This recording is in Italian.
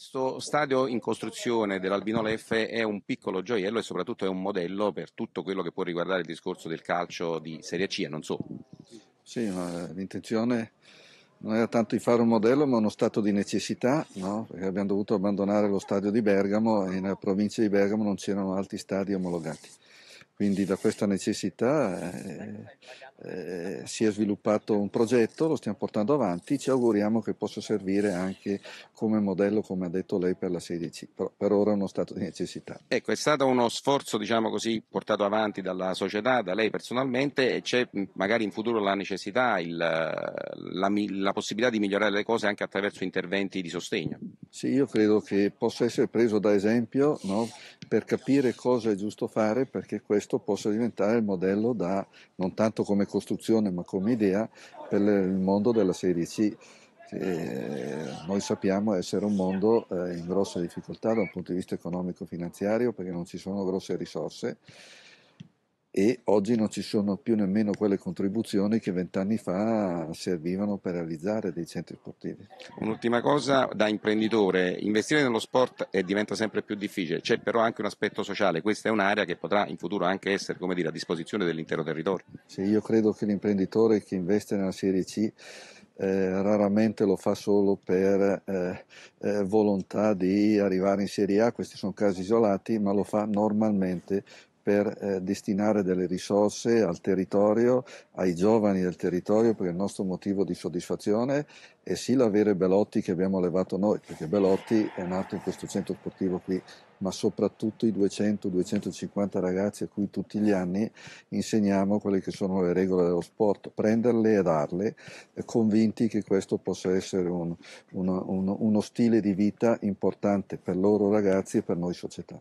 Questo stadio in costruzione dell'Albino F è un piccolo gioiello e soprattutto è un modello per tutto quello che può riguardare il discorso del calcio di Serie C e non so. Sì, eh, l'intenzione non era tanto di fare un modello, ma uno stato di necessità, no? perché abbiamo dovuto abbandonare lo stadio di Bergamo e nella provincia di Bergamo non c'erano altri stadi omologati. Quindi da questa necessità eh, eh, si è sviluppato un progetto, lo stiamo portando avanti, ci auguriamo che possa servire anche come modello, come ha detto lei, per la 16, per, per ora è uno stato di necessità. Ecco, è stato uno sforzo, diciamo così, portato avanti dalla società, da lei personalmente, e c'è magari in futuro la necessità, il, la, la possibilità di migliorare le cose anche attraverso interventi di sostegno. Sì, io credo che possa essere preso da esempio no, per capire cosa è giusto fare perché questo possa diventare il modello da non tanto come come costruzione ma come idea per il mondo della Serie C che eh, noi sappiamo essere un mondo eh, in grossa difficoltà da un punto di vista economico-finanziario perché non ci sono grosse risorse e oggi non ci sono più nemmeno quelle contribuzioni che vent'anni fa servivano per realizzare dei centri sportivi. Un'ultima cosa da imprenditore, investire nello sport diventa sempre più difficile, c'è però anche un aspetto sociale, questa è un'area che potrà in futuro anche essere dire, a disposizione dell'intero territorio. Sì, io credo che l'imprenditore che investe nella Serie C eh, raramente lo fa solo per eh, eh, volontà di arrivare in Serie A, questi sono casi isolati, ma lo fa normalmente per eh, destinare delle risorse al territorio, ai giovani del territorio, perché il nostro motivo di soddisfazione è sì l'avere Belotti che abbiamo allevato noi, perché Belotti è nato in questo centro sportivo qui, ma soprattutto i 200-250 ragazzi a cui tutti gli anni insegniamo quelle che sono le regole dello sport, prenderle e darle, eh, convinti che questo possa essere un, una, un, uno stile di vita importante per loro ragazzi e per noi società.